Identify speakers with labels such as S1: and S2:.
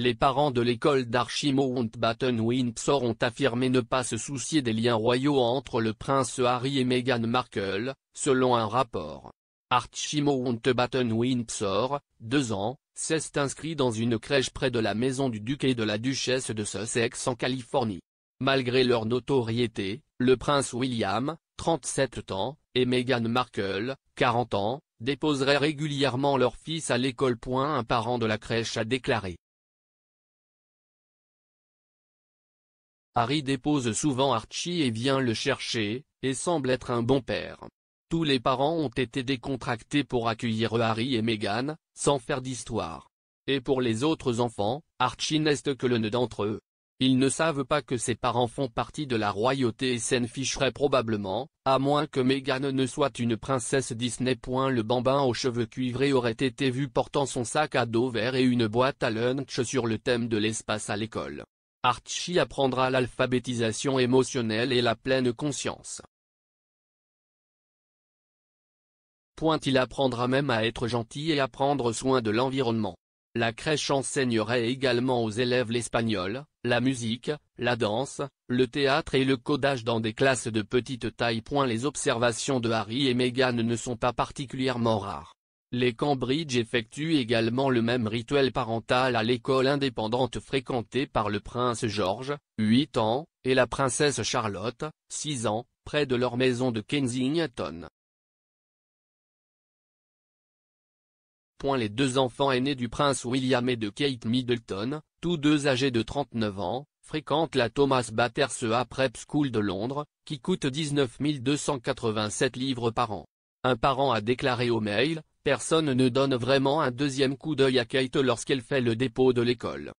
S1: Les parents de l'école und Batten-Windsor ont affirmé ne pas se soucier des liens royaux entre le prince Harry et Meghan Markle, selon un rapport. und Batten-Windsor, 2 ans, s'est inscrit dans une crèche près de la maison du duc et de la duchesse de Sussex en Californie. Malgré leur notoriété, le prince William, 37 ans, et Meghan Markle, 40 ans, déposeraient régulièrement leur fils à l'école. Un parent de la crèche a déclaré. Harry dépose souvent Archie et vient le chercher, et semble être un bon père. Tous les parents ont été décontractés pour accueillir Harry et Meghan, sans faire d'histoire. Et pour les autres enfants, Archie n'est que le nœud d'entre eux. Ils ne savent pas que ses parents font partie de la royauté et s'en ficheraient probablement, à moins que Meghan ne soit une princesse Disney. Le bambin aux cheveux cuivrés aurait été vu portant son sac à dos vert et une boîte à lunch sur le thème de l'espace à l'école. Archie apprendra l'alphabétisation émotionnelle et la pleine conscience. Point il apprendra même à être gentil et à prendre soin de l'environnement. La crèche enseignerait également aux élèves l'espagnol, la musique, la danse, le théâtre et le codage dans des classes de petite taille. Les observations de Harry et Meghan ne sont pas particulièrement rares. Les Cambridge effectuent également le même rituel parental à l'école indépendante fréquentée par le prince George, 8 ans, et la princesse Charlotte, 6 ans, près de leur maison de Kensington. Les deux enfants aînés du prince William et de Kate Middleton, tous deux âgés de 39 ans, fréquentent la Thomas Battersea Prep School de Londres, qui coûte 19 287 livres par an. Un parent a déclaré au mail, Personne ne donne vraiment un deuxième coup d'œil à Kate lorsqu'elle fait le dépôt de l'école.